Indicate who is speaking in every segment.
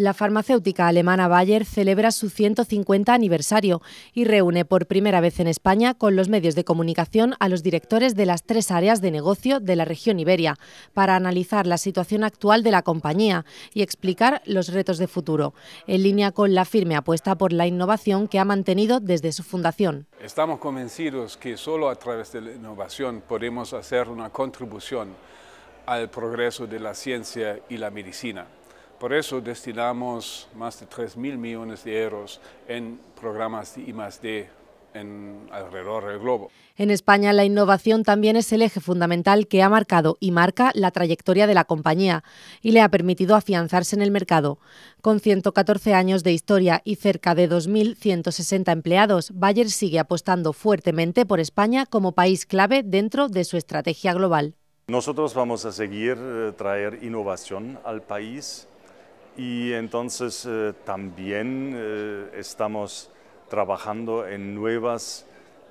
Speaker 1: La farmacéutica alemana Bayer celebra su 150 aniversario y reúne por primera vez en España con los medios de comunicación a los directores de las tres áreas de negocio de la región Iberia para analizar la situación actual de la compañía y explicar los retos de futuro, en línea con la firme apuesta por la innovación que ha mantenido desde su fundación.
Speaker 2: Estamos convencidos que solo a través de la innovación podemos hacer una contribución al progreso de la ciencia y la medicina. Por eso destinamos más de 3.000 mil millones de euros en programas de I+.D. En alrededor del globo.
Speaker 1: En España la innovación también es el eje fundamental que ha marcado y marca la trayectoria de la compañía y le ha permitido afianzarse en el mercado. Con 114 años de historia y cerca de 2.160 empleados, Bayer sigue apostando fuertemente por España como país clave dentro de su estrategia global.
Speaker 3: Nosotros vamos a seguir eh, traer innovación al país y entonces eh, también eh, estamos trabajando en nuevas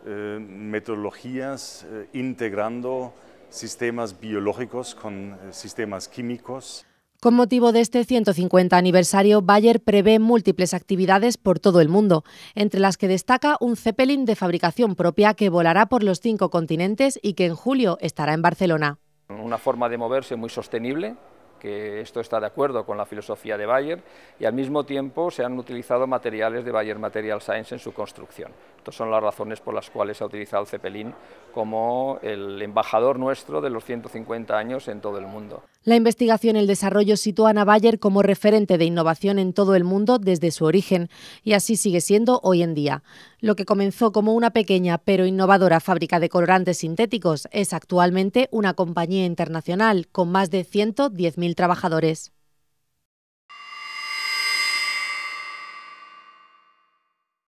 Speaker 3: eh, metodologías, integrando sistemas biológicos con sistemas químicos.
Speaker 1: Con motivo de este 150 aniversario, Bayer prevé múltiples actividades por todo el mundo, entre las que destaca un Zeppelin de fabricación propia que volará por los cinco continentes y que en julio estará en Barcelona.
Speaker 4: Una forma de moverse muy sostenible, que esto está de acuerdo con la filosofía de Bayer, y al mismo tiempo se han utilizado materiales de Bayer Material Science en su construcción son las razones por las cuales se ha utilizado el Cepelín como el embajador nuestro de los 150 años en todo el mundo.
Speaker 1: La investigación y el desarrollo sitúan a Bayer como referente de innovación en todo el mundo desde su origen, y así sigue siendo hoy en día. Lo que comenzó como una pequeña pero innovadora fábrica de colorantes sintéticos es actualmente una compañía internacional con más de 110.000 trabajadores.